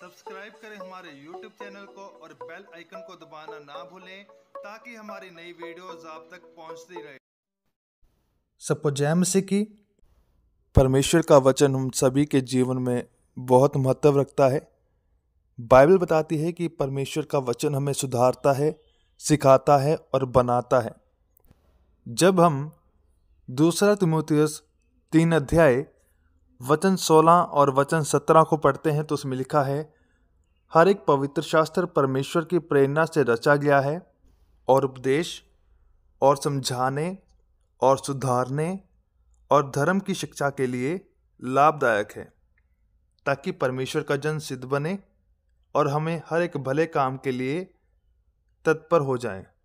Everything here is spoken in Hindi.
सब्सक्राइब करें हमारे यूट्यूब चैनल को और बेल आइकन को दबाना ना भूलें ताकि हमारी नई वीडियो आप तक पहुंचती रहे सबको जय मसीह की परमेश्वर का वचन हम सभी के जीवन में बहुत महत्व रखता है बाइबल बताती है कि परमेश्वर का वचन हमें सुधारता है सिखाता है और बनाता है जब हम दूसरा तिमोतियस तीन अध्याय वचन 16 और वचन 17 को पढ़ते हैं तो उसमें लिखा है हर एक पवित्र शास्त्र परमेश्वर की प्रेरणा से रचा गया है और उपदेश और समझाने और सुधारने और धर्म की शिक्षा के लिए लाभदायक है ताकि परमेश्वर का जन सिद्ध बने और हमें हर एक भले काम के लिए तत्पर हो जाएं।